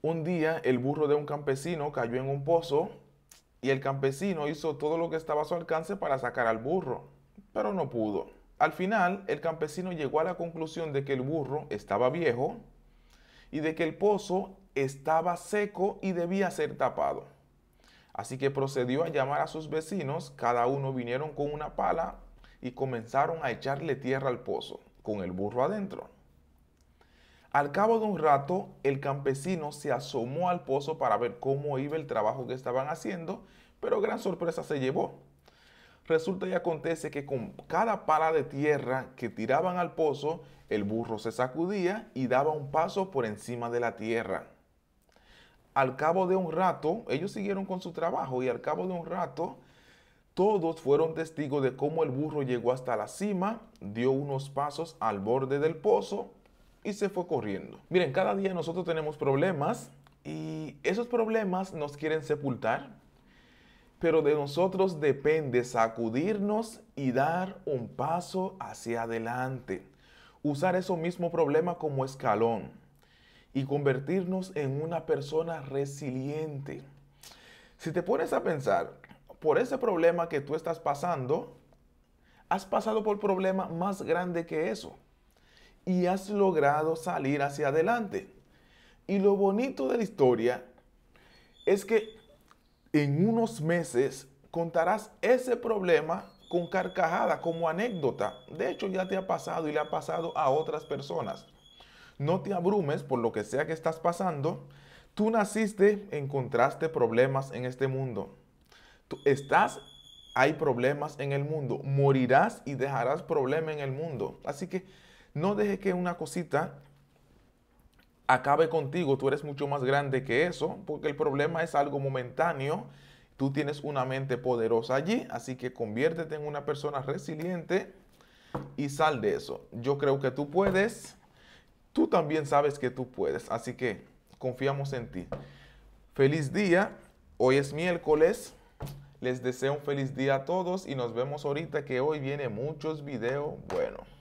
Un día el burro de un campesino cayó en un pozo y el campesino hizo todo lo que estaba a su alcance para sacar al burro, pero no pudo. Al final, el campesino llegó a la conclusión de que el burro estaba viejo y de que el pozo estaba seco y debía ser tapado. Así que procedió a llamar a sus vecinos, cada uno vinieron con una pala y comenzaron a echarle tierra al pozo, con el burro adentro. Al cabo de un rato, el campesino se asomó al pozo para ver cómo iba el trabajo que estaban haciendo, pero gran sorpresa se llevó. Resulta y acontece que con cada pala de tierra que tiraban al pozo, el burro se sacudía y daba un paso por encima de la tierra. Al cabo de un rato, ellos siguieron con su trabajo y al cabo de un rato, todos fueron testigos de cómo el burro llegó hasta la cima, dio unos pasos al borde del pozo se fue corriendo. Miren, cada día nosotros tenemos problemas y esos problemas nos quieren sepultar, pero de nosotros depende sacudirnos y dar un paso hacia adelante. Usar ese mismo problema como escalón y convertirnos en una persona resiliente. Si te pones a pensar, por ese problema que tú estás pasando, has pasado por problema más grande que eso y has logrado salir hacia adelante. Y lo bonito de la historia es que en unos meses contarás ese problema con carcajada, como anécdota. De hecho, ya te ha pasado y le ha pasado a otras personas. No te abrumes por lo que sea que estás pasando. Tú naciste, encontraste problemas en este mundo. Tú estás, hay problemas en el mundo. Morirás y dejarás problemas en el mundo. Así que no dejes que una cosita acabe contigo, tú eres mucho más grande que eso, porque el problema es algo momentáneo. Tú tienes una mente poderosa allí, así que conviértete en una persona resiliente y sal de eso. Yo creo que tú puedes, tú también sabes que tú puedes, así que confiamos en ti. Feliz día, hoy es miércoles, les deseo un feliz día a todos y nos vemos ahorita que hoy viene muchos videos. Bueno.